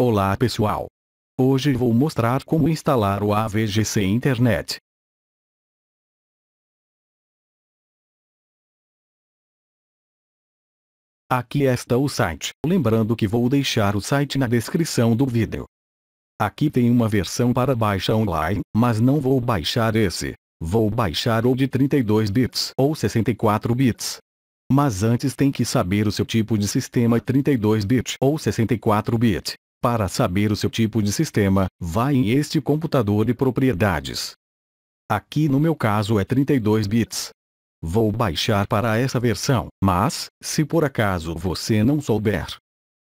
Olá pessoal! Hoje vou mostrar como instalar o AVGC Internet. Aqui está o site, lembrando que vou deixar o site na descrição do vídeo. Aqui tem uma versão para baixa online, mas não vou baixar esse. Vou baixar o de 32 bits ou 64 bits mas antes tem que saber o seu tipo de sistema 32-bit ou 64-bit. Para saber o seu tipo de sistema, vá em este computador e propriedades. Aqui no meu caso é 32 bits. Vou baixar para essa versão, mas, se por acaso você não souber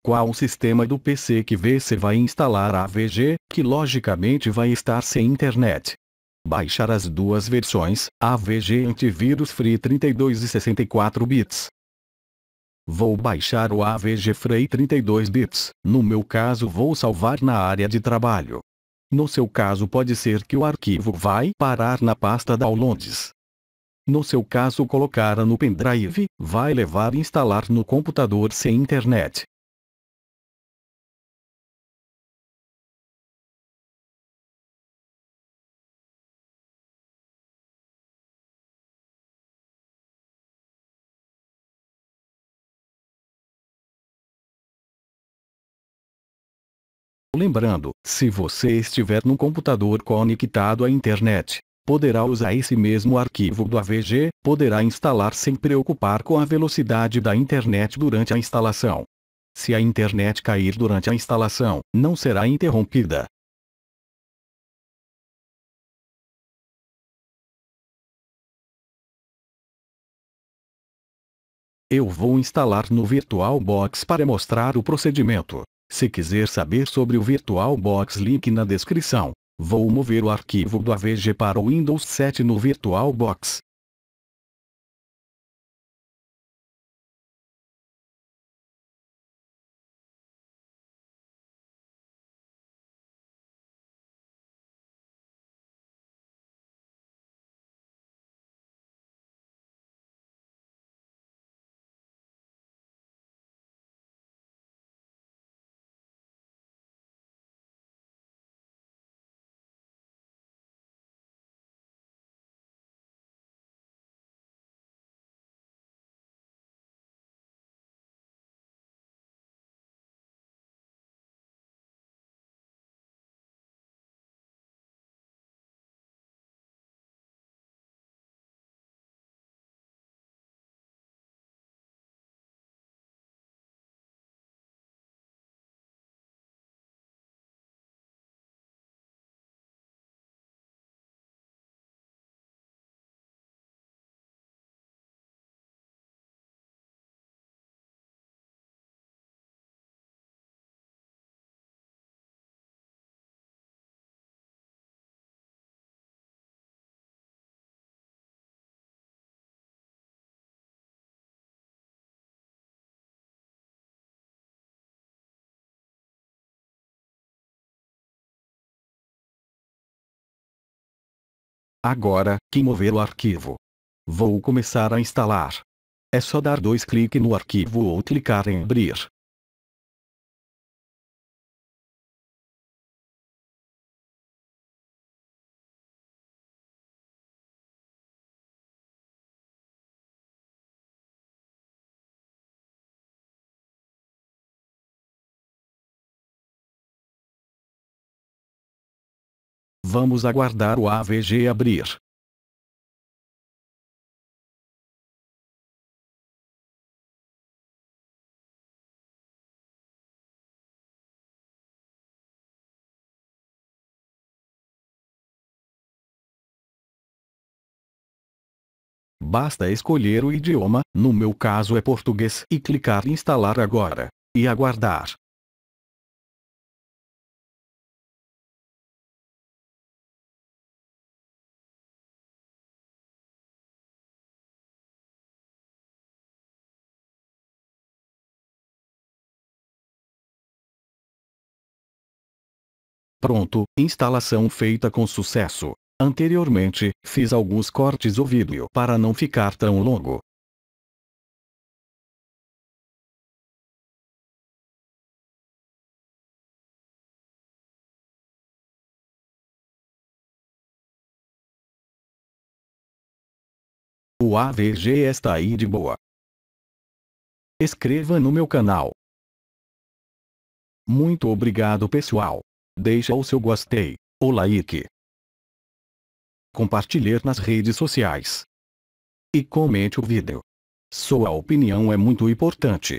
qual o sistema do PC que você vai instalar a AVG, que logicamente vai estar sem internet, Baixar as duas versões, AVG Antivírus Free 32 e 64 bits. Vou baixar o AVG Free 32 bits, no meu caso vou salvar na área de trabalho. No seu caso pode ser que o arquivo vai parar na pasta Downloads. No seu caso colocar no pendrive, vai levar instalar no computador sem internet. Lembrando, se você estiver no computador conectado à internet, poderá usar esse mesmo arquivo do AVG, poderá instalar sem preocupar com a velocidade da internet durante a instalação. Se a internet cair durante a instalação, não será interrompida. Eu vou instalar no VirtualBox para mostrar o procedimento. Se quiser saber sobre o VirtualBox link na descrição. Vou mover o arquivo do AVG para o Windows 7 no VirtualBox. Agora, que mover o arquivo. Vou começar a instalar. É só dar dois cliques no arquivo ou clicar em abrir. Vamos aguardar o AVG abrir. Basta escolher o idioma, no meu caso é português, e clicar em instalar agora. E aguardar. Pronto, instalação feita com sucesso. Anteriormente, fiz alguns cortes o vídeo para não ficar tão longo. O AVG está aí de boa. Escreva no meu canal. Muito obrigado pessoal. Deixa o seu gostei, ou like. Compartilhar nas redes sociais. E comente o vídeo. Sua opinião é muito importante.